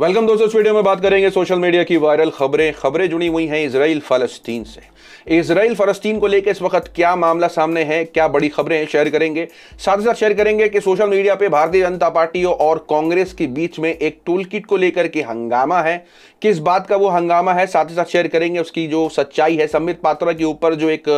Welcome दोस्तों इस video में बात करेंगे सोशल मीडिया की वायरल खबरें खबरें जुड़ी हुई हैं इसराइल फ़लस्तीन से इसराइल फ़लस्तीन को लेकर इस वक्त क्या मामला सामने है क्या बड़ी खबरें हैं शेयर करेंगे साथ ही साथ शेयर करेंगे कि सोशल मीडिया पे भारतीय जनता पार्टी और कांग्रेस के बीच में एक टूल किट को लेकर के हंगामा है किस बात का वो हंगामा है साथ ही साथ शेयर करेंगे उसकी जो सच्चाई है संबित पात्रा के ऊपर जो एक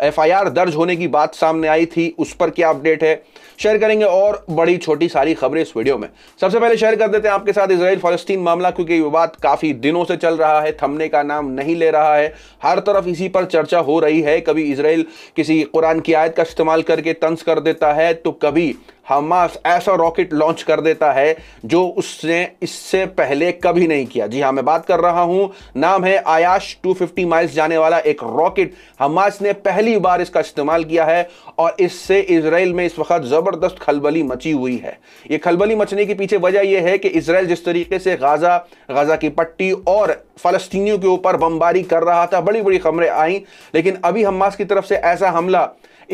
एफआईआर uh, दर्ज होने की बात सामने आई थी उस पर क्या अपडेट है शेयर करेंगे और बड़ी छोटी सारी खबरें इस वीडियो में सबसे पहले शेयर कर देते हैं आपके साथ इसराइल फलस्तीन मामला क्योंकि विवाद काफ़ी दिनों से चल रहा है थमने का नाम नहीं ले रहा है हर तरफ इसी पर चर्चा हो रही है कभी इसराइल किसी कुरान की आयत का इस्तेमाल करके तंस कर देता है तो कभी हमास ऐसा रॉकेट लॉन्च कर देता है जो उसने इससे पहले कभी नहीं किया जी हाँ मैं बात कर रहा हूं नाम है आयाश 250 माइल्स जाने वाला एक रॉकेट हमास ने पहली बार इसका इस्तेमाल किया है और इससे इसराइल में इस वक्त ज़बरदस्त खलबली मची हुई है ये खलबली मचने के पीछे वजह यह है कि इसराइल जिस तरीके से गाज़ा गाज़ा की पट्टी और फ़लस्तीनियों के ऊपर बमबारी कर रहा था बड़ी बड़ी खबरें आई लेकिन अभी हमास की तरफ से ऐसा हमला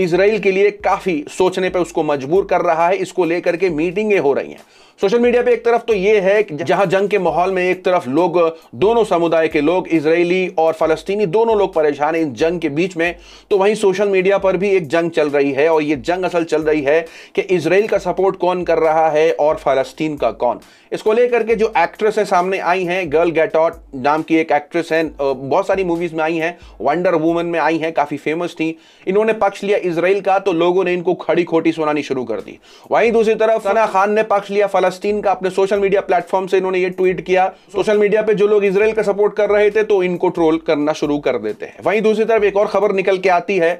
इसराइल के लिए काफ़ी सोचने पर उसको मजबूर कर रहा रहा है इसको लेकर के मीटिंगें हो रही हैं सोशल मीडिया पे एक तरफ तो ये है जहां जंग के माहौल में एक तरफ लोग दोनों समुदाय के लोग इसराइली और फलस्तीनी दोनों लोग परेशान हैं इन जंग के बीच में तो वहीं सोशल मीडिया पर भी एक जंग चल रही है और ये जंग असल चल रही है कि इसराइल का सपोर्ट कौन कर रहा है और फलस्तीन का कौन इसको लेकर के जो एक्ट्रेस है सामने आई हैं गर्ल गैटॉट नाम की एक एक्ट्रेस हैं बहुत सारी मूवीज में आई हैं वंडर वूमन में आई हैं काफ़ी फेमस थी इन्होंने पक्ष लिया इसराइल का तो लोगों ने इनको खड़ी खोटी सुनानी शुरू कर दी वहीं दूसरी तरफ सना खान ने पक्ष लिया फलस्तीन का अपने सोशल मीडिया प्लेटफॉर्म से इन्होंने ये ट्वीट किया सोशल मीडिया पे जो लोग इसराइल का सपोर्ट कर रहे थे तो इनको ट्रोल करना शुरू कर देते हैं वहीं दूसरी तरफ एक और खबर निकल के आती है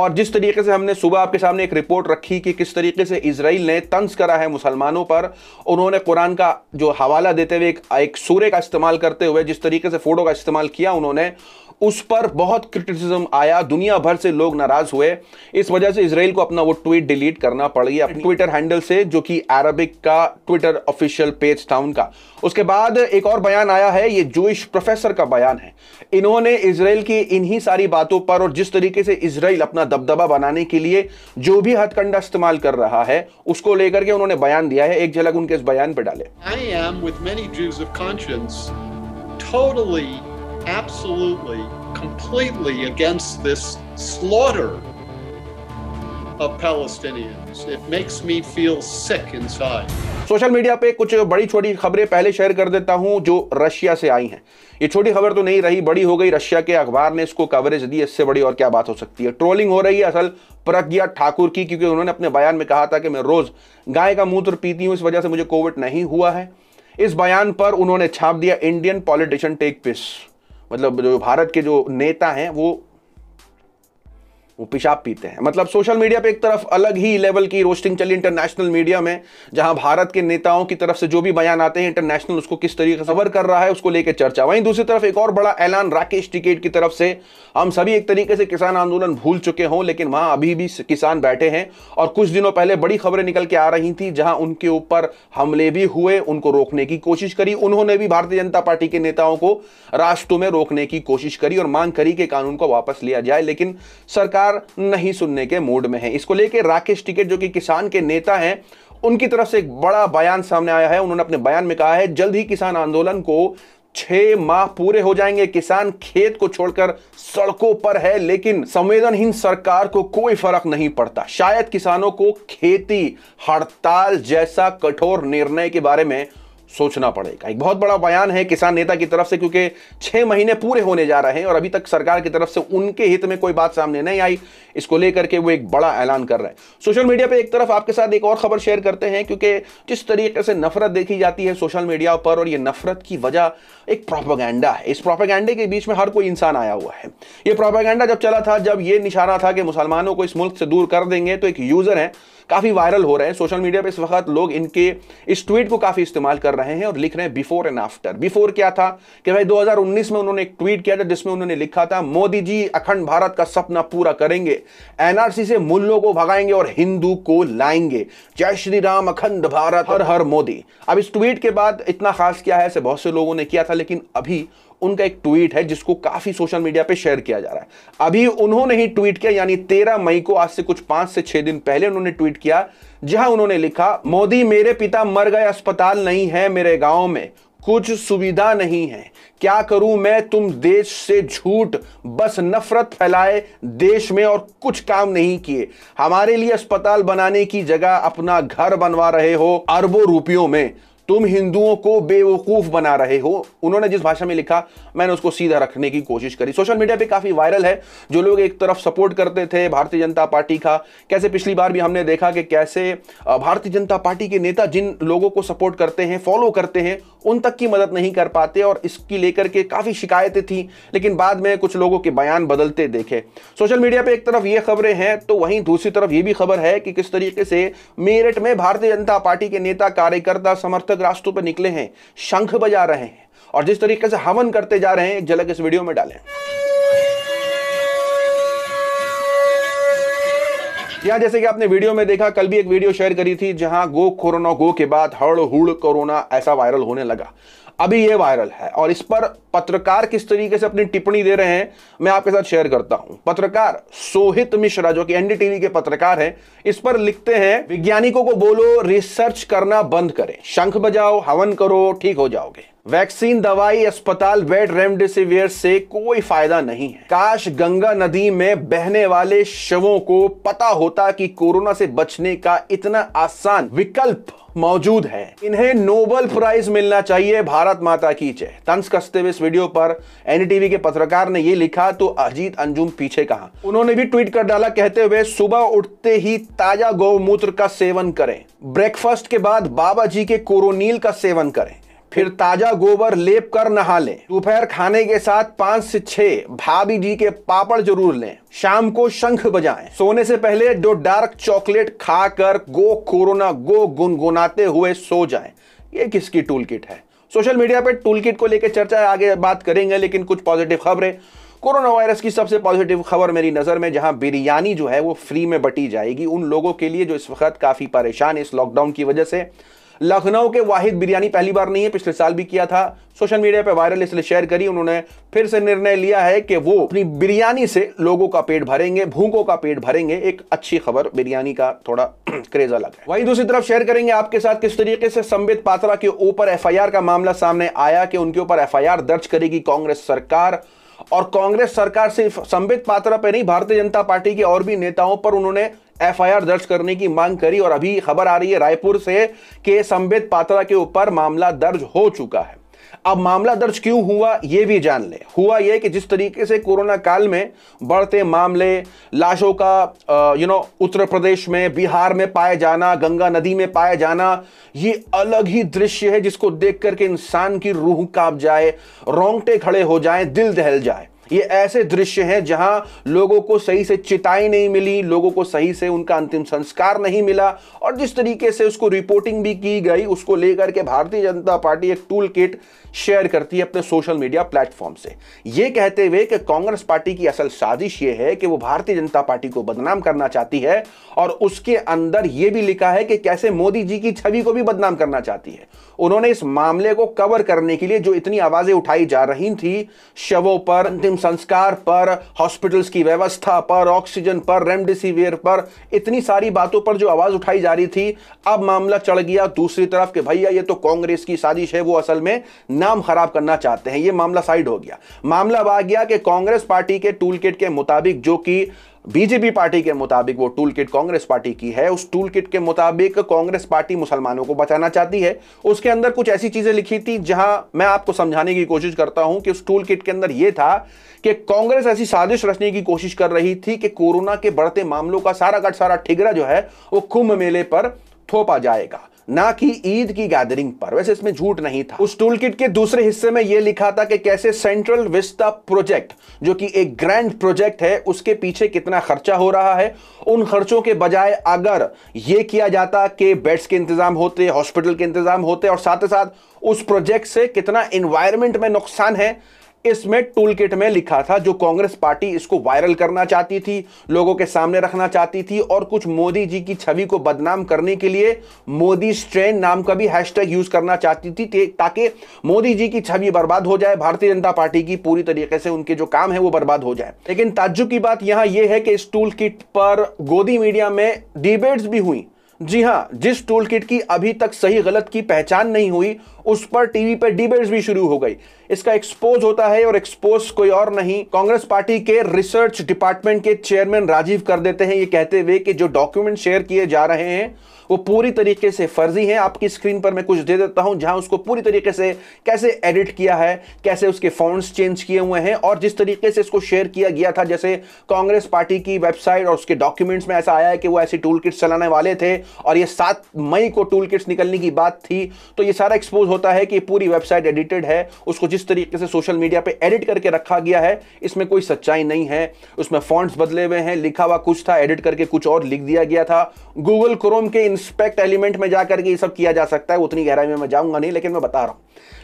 और जिस तरीके से हमने सुबह आपके सामने एक रिपोर्ट रखी कि किस तरीके से इसराइल ने तंज करा है मुसलमानों पर उन्होंने कुरान का जो हवाला देते हुए एक, एक सूर्य का इस्तेमाल करते हुए जिस तरीके से फोटो का इस्तेमाल किया उन्होंने उस पर बहुत क्रिटिसिज्म आया दुनिया भर से लोग नाराज हुए इस वजह से इसराइल को अपना वो ट्वीट डिलीट करना पड़ गया ट्विटर हैंडल से जो कि अरबिक का ट्विटर ऑफिशियल पेज था उनका उसके बाद एक और बयान आया है ये जोइश प्रोफेसर का बयान है इन्होंने इसराइल की इन्हीं सारी बातों पर और जिस तरीके से इसराइल अपना दबदबा बनाने के लिए जो भी हथकंडा इस्तेमाल कर रहा है उसको लेकर के उन्होंने बयान दिया है एक झलक उनके इस बयान पर डाले I am with many Jews of conscience totally absolutely, completely against this slaughter of Palestinians. It makes me feel sick inside. Social media पे कुछ बड़ी छोटी खबरें पहले शेयर कर देता हूं जो रशिया से आई हैं ये छोटी खबर तो नहीं रही बड़ी हो गई रशिया के अखबार ने इसको कवरेज दी इससे बड़ी और क्या बात हो सकती है ट्रोलिंग हो रही है असल प्रज्ञा ठाकुर की क्योंकि उन्होंने अपने बयान में कहा था कि मैं रोज गाय का मूत्र पीती हूं इस वजह से मुझे कोविड नहीं हुआ है इस बयान पर उन्होंने छाप दिया इंडियन पॉलिटिशियन टेक पिस मतलब जो भारत के जो नेता हैं वो वो पेशाब पीते हैं मतलब सोशल मीडिया पे एक तरफ अलग ही लेवल की रोस्टिंग चली इंटरनेशनल मीडिया में जहां भारत के नेताओं की तरफ से जो भी बयान आते हैं इंटरनेशनल उसको किस तरीके से कवर कर रहा है उसको लेकर चर्चा वहीं दूसरी तरफ एक और बड़ा ऐलान राकेश टिकेट की तरफ से हम सभी एक तरीके से किसान आंदोलन भूल चुके हों लेकिन वहां अभी भी किसान बैठे हैं और कुछ दिनों पहले बड़ी खबरें निकल के आ रही थी जहां उनके ऊपर हमले भी हुए उनको रोकने की कोशिश करी उन्होंने भी भारतीय जनता पार्टी के नेताओं को राष्ट्र में रोकने की कोशिश करी और मांग करी कि कानून को वापस लिया जाए लेकिन सरकार सरकार नहीं सुनने के मूड में है इसको लेकर राकेश टिकट जो कि किसान के नेता हैं उनकी तरफ से एक बड़ा बयान सामने आया है उन्होंने अपने बयान में कहा है जल्द ही किसान आंदोलन को छह माह पूरे हो जाएंगे किसान खेत को छोड़कर सड़कों पर है लेकिन संवेदनहीन सरकार को कोई फर्क नहीं पड़ता शायद किसानों को खेती हड़ताल जैसा कठोर निर्णय के बारे में सोचना पड़ेगा एक बहुत बड़ा बयान है किसान नेता की तरफ से क्योंकि छह महीने पूरे होने जा रहे हैं और अभी तक सरकार की तरफ से उनके हित में कोई बात सामने नहीं आई इसको लेकर के वो एक बड़ा ऐलान कर रहे हैं सोशल मीडिया पर एक तरफ आपके साथ एक और खबर शेयर करते हैं क्योंकि जिस तरीके से नफरत देखी जाती है सोशल मीडिया पर और ये नफरत की वजह एक प्रोपागेंडा है इस प्रोपागेंडे के बीच में हर कोई इंसान आया हुआ है ये प्रोपागेंडा जब चला था जब ये निशाना था कि मुसलमानों को इस मुल्क से दूर कर देंगे तो एक यूज़र है काफ़ी वायरल हो रहे हैं सोशल मीडिया पे इस वक्त लोग इनके इस ट्वीट को काफ़ी इस्तेमाल कर रहे हैं और लिख रहे हैं बिफोर एंड आफ्टर बिफोर क्या था कि भाई 2019 में उन्होंने एक ट्वीट किया था जिसमें उन्होंने लिखा था मोदी जी अखंड भारत का सपना पूरा करेंगे एनआरसी से मूल्यों को भगाएंगे और हिंदू को लाएंगे जय श्री राम अखंड भारत हर हर मोदी अब इस ट्वीट के बाद इतना खास क्या है ऐसे बहुत से लोगों ने किया था लेकिन अभी उनका एक ट्वीट है जिसको काफी सोशल मीडिया पे शेयर किया जा रहा है अभी उन्होंने ही ट्वीट किया यानी तेरह मई को आज से कुछ पांच से छह दिन पहले उन्होंने ट्वीट किया जहां उन्होंने लिखा मोदी मेरे पिता मर गए अस्पताल नहीं है मेरे गांव में कुछ सुविधा नहीं है क्या करूं मैं तुम देश से झूठ बस नफरत फैलाए देश में और कुछ काम नहीं किए हमारे लिए अस्पताल बनाने की जगह अपना घर बनवा रहे हो अरबों रुपयों में तुम हिंदुओं को बेवकूफ बना रहे हो उन्होंने जिस भाषा में लिखा मैंने उसको सीधा रखने की कोशिश करी सोशल मीडिया पे काफी वायरल है जो लोग एक तरफ सपोर्ट करते थे भारतीय जनता पार्टी का कैसे पिछली बार भी हमने देखा कि कैसे भारतीय जनता पार्टी के नेता जिन लोगों को सपोर्ट करते हैं फॉलो करते हैं उन तक की मदद नहीं कर पाते और इसकी लेकर के काफी शिकायतें थी लेकिन बाद में कुछ लोगों के बयान बदलते देखे सोशल मीडिया पे एक तरफ ये खबरें हैं तो वहीं दूसरी तरफ ये भी खबर है कि किस तरीके से मेरठ में भारतीय जनता पार्टी के नेता कार्यकर्ता समर्थक रास्तों पर निकले हैं शंख बजा रहे हैं और जिस तरीके से हवन करते जा रहे हैं एक झलक इस वीडियो में डालें यहाँ जैसे कि आपने वीडियो में देखा कल भी एक वीडियो शेयर करी थी जहां गो कोरोना गो के बाद हड़ हुड़ कोरोना ऐसा वायरल होने लगा अभी ये वायरल है और इस पर पत्रकार किस तरीके से अपनी टिप्पणी दे रहे हैं मैं आपके साथ शेयर करता हूं पत्रकार सोहित मिश्रा जो कि एनडीटीवी के पत्रकार हैं इस पर लिखते हैं वैज्ञानिकों को बोलो रिसर्च करना बंद करें शंख बजाओ हवन करो ठीक हो जाओगे वैक्सीन दवाई अस्पताल बेड रेमडेसिवियर से कोई फायदा नहीं है काश गंगा नदी में बहने वाले शवों को पता होता कि कोरोना से बचने का इतना आसान विकल्प मौजूद है इन्हें नोबल प्राइज मिलना चाहिए भारत माता की जय तंस कसते हुए इस वीडियो पर एनडीटीवी के पत्रकार ने ये लिखा तो अजीत अंजुम पीछे कहा उन्होंने भी ट्वीट कर डाला कहते हुए सुबह उठते ही ताजा गौमूत्र का सेवन करें ब्रेकफास्ट के बाद बाबा जी के कोरोनील का सेवन करें फिर ताजा गोबर लेप कर नहा लें दोपहर खाने के साथ पांच से छह भाभी जी के पापड़ जरूर लें शाम को शंख बजाएं सोने से पहले दो डार्क चॉकलेट खाकर गो कोरोना गो गुनगुनाते हुए सो जाएं ये किसकी टूल किट है सोशल मीडिया पे टूल किट को लेकर चर्चा आगे बात करेंगे लेकिन कुछ पॉजिटिव खबरें कोरोना वायरस की सबसे पॉजिटिव खबर मेरी नज़र में जहां बिरयानी जो है वो फ्री में बटी जाएगी उन लोगों के लिए जो इस वक्त काफ़ी परेशान है इस लॉकडाउन की वजह से लखनऊ के वाहिद बिरयानी पहली बार नहीं है पिछले साल भी किया था सोशल मीडिया पर वायरल इसलिए शेयर करी उन्होंने फिर से निर्णय लिया है कि वो अपनी बिरयानी से लोगों का पेट भरेंगे भूखों का पेट भरेंगे एक अच्छी खबर बिरयानी का थोड़ा क्रेज अलग है वहीं दूसरी तरफ शेयर करेंगे आपके साथ किस तरीके से संबित पात्रा के ऊपर एफ का मामला सामने आया कि उनके ऊपर एफ दर्ज करेगी कांग्रेस सरकार और कांग्रेस सरकार सिर्फ संबित पात्रा पर नहीं भारतीय जनता पार्टी के और भी नेताओं पर उन्होंने एफआईआर दर्ज करने की मांग करी और अभी खबर आ रही है रायपुर से कि संबित पात्रा के ऊपर मामला दर्ज हो चुका है अब मामला दर्ज क्यों हुआ यह भी जान ले हुआ यह कि जिस तरीके से कोरोना काल में बढ़ते मामले लाशों का यू नो उत्तर प्रदेश में बिहार में पाया जाना गंगा नदी में पाया जाना ये अलग ही दृश्य है जिसको देख करके इंसान की रूह कांप जाए रोंगटे खड़े हो जाए दिल दहल जाए ये ऐसे दृश्य हैं जहां लोगों को सही से चिताई नहीं मिली लोगों को सही से उनका अंतिम संस्कार नहीं मिला और जिस तरीके से उसको रिपोर्टिंग भी की गई उसको लेकर के भारतीय जनता पार्टी एक टूल किट शेयर करती है अपने सोशल मीडिया प्लेटफॉर्म से ये कहते हुए कि कांग्रेस पार्टी की असल साजिश ये है कि वो भारतीय जनता पार्टी को बदनाम करना चाहती है और उसके अंदर ये भी लिखा है कि कैसे मोदी जी की छवि को भी बदनाम करना चाहती है उन्होंने इस मामले को कवर करने के लिए जो इतनी आवाजें उठाई जा रही थी शवों पर अंतिम संस्कार पर हॉस्पिटल्स की व्यवस्था पर ऑक्सीजन पर रेमडेसिविर पर इतनी सारी बातों पर जो आवाज उठाई जा रही थी अब मामला चढ़ गया दूसरी तरफ के भैया ये तो कांग्रेस की साजिश है वो असल में नाम खराब करना चाहते हैं ये मामला साइड हो गया मामला अब आ गया कि कांग्रेस पार्टी के टूल के मुताबिक जो कि बीजेपी पार्टी के मुताबिक वो टूल किट कांग्रेस पार्टी की है उस टूल किट के मुताबिक कांग्रेस पार्टी मुसलमानों को बचाना चाहती है उसके अंदर कुछ ऐसी चीजें लिखी थी जहां मैं आपको समझाने की कोशिश करता हूं कि उस टूल किट के अंदर यह था कि कांग्रेस ऐसी साजिश रचने की कोशिश कर रही थी कि कोरोना के बढ़ते मामलों का सारा का सारा ठिगरा जो है वो कुंभ मेले पर थोपा जाएगा ना कि ईद की गैदरिंग पर वैसे इसमें झूठ नहीं था उस टूल किट के दूसरे हिस्से में यह लिखा था कि कैसे सेंट्रल विस्ता प्रोजेक्ट जो कि एक ग्रैंड प्रोजेक्ट है उसके पीछे कितना खर्चा हो रहा है उन खर्चों के बजाय अगर यह किया जाता कि बेड्स के इंतजाम होते हॉस्पिटल के इंतजाम होते और साथ ही साथ उस प्रोजेक्ट से कितना इन्वायरमेंट में नुकसान है इसमें टूल किट में लिखा था जो कांग्रेस पार्टी इसको वायरल करना चाहती थी लोगों के सामने रखना चाहती थी और कुछ मोदी जी की छवि को बदनाम करने के लिए मोदी स्ट्रेन नाम का भी हैशटैग यूज करना चाहती थी ताकि मोदी जी की छवि बर्बाद हो जाए भारतीय जनता पार्टी की पूरी तरीके से उनके जो काम है वो बर्बाद हो जाए लेकिन ताज्जुब की बात यहां यह है कि इस टूल किट पर गोदी मीडिया में डिबेट्स भी हुई जी हाँ जिस टूल किट की अभी तक सही गलत की पहचान नहीं हुई उस पर टीवी पर डिबेट्स भी शुरू हो गई इसका एक्सपोज होता है और एक्सपोज कोई और नहीं कांग्रेस पार्टी के रिसर्च डिपार्टमेंट के चेयरमैन राजीव कर देते हैं ये कहते हुए कि जो डॉक्यूमेंट शेयर किए जा रहे हैं वो पूरी तरीके से फर्जी है आपकी स्क्रीन पर मैं कुछ दे देता हूं जहां उसको पूरी तरीके से कैसे एडिट किया है कैसे उसके फॉन्ट्स चेंज किए हुए हैं और जिस तरीके से इसको शेयर किया गया था जैसे कांग्रेस पार्टी की वेबसाइट और उसके डॉक्यूमेंट्स में ऐसा आया है कि वो ऐसी टूल किट्स चलाने वाले थे और ये सात मई को टूल किट्स निकलने की बात थी तो ये सारा एक्सपोज होता है कि पूरी वेबसाइट एडिटेड है उसको जिस तरीके से सोशल मीडिया पर एडिट करके रखा गया है इसमें कोई सच्चाई नहीं है उसमें फॉन्ट्स बदले हुए हैं लिखा हुआ कुछ था एडिट करके कुछ और लिख दिया गया था गूगल क्रोम के इन इंस्पेक्ट एलिमेंट में जाकर के ये सब किया जा सकता है उतनी गहराई में मैं जाऊंगा नहीं लेकिन मैं बता रहा हूं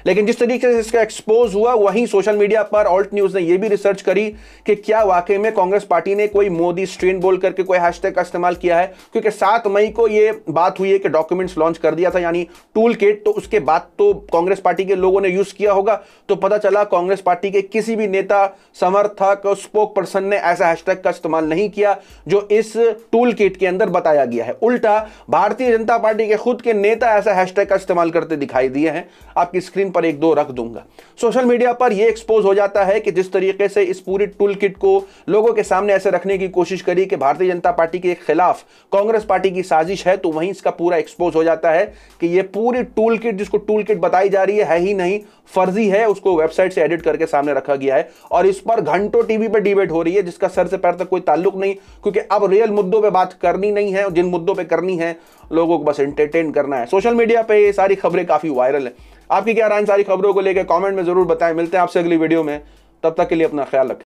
लेकिन जिस तरीके से इसका एक्सपोज हुआ वहीं सोशल मीडिया पर ऑल्ट न्यूज ने यह भी रिसर्च करी कि क्या वाकई में कांग्रेस पार्टी ने कोई मोदी स्ट्रेन बोल करके कोई हैशटैग का इस्तेमाल किया है क्योंकि सात मई को यह बात हुई है कि डॉक्यूमेंट्स लॉन्च कर दिया था यानी टूल किट तो उसके बाद तो कांग्रेस पार्टी के लोगों ने यूज किया होगा तो पता चला कांग्रेस पार्टी के किसी भी नेता समर्थक स्पोक पर्सन ने ऐसा हैशटैग का इस्तेमाल नहीं किया जो इस टूल के अंदर बताया गया है उल्टा भारतीय भारतीय जनता पार्टी के खुद के नेता ऐसा हैशटैग का इस्तेमाल करते दिखाई दिए हैं आपकी स्क्रीन पर एक दो रख दूंगा सोशल मीडिया पर यह एक्सपोज हो जाता है कि जिस तरीके से इस पूरी टूल किट को लोगों के सामने ऐसे रखने की कोशिश करी कि भारतीय जनता पार्टी के खिलाफ कांग्रेस पार्टी की साजिश है तो वहीं इसका पूरा एक्सपोज हो जाता है कि यह पूरी टूल किट जिसको टूल किट बताई जा रही है, है ही नहीं फर्जी है उसको वेबसाइट से एडिट करके सामने रखा गया है और इस पर घंटों टीवी पर डिबेट हो रही है जिसका सर से पैर तक कोई ताल्लुक नहीं क्योंकि अब रियल मुद्दों पर बात करनी नहीं है जिन मुद्दों पर करनी है लोगों को बस एंटरटेन करना है सोशल मीडिया पे ये सारी खबरें काफ़ी वायरल है आपकी क्या राय सारी खबरों को लेकर कॉमेंट में ज़रूर बताएं मिलते हैं आपसे अगली वीडियो में तब तक के लिए अपना ख्याल रखें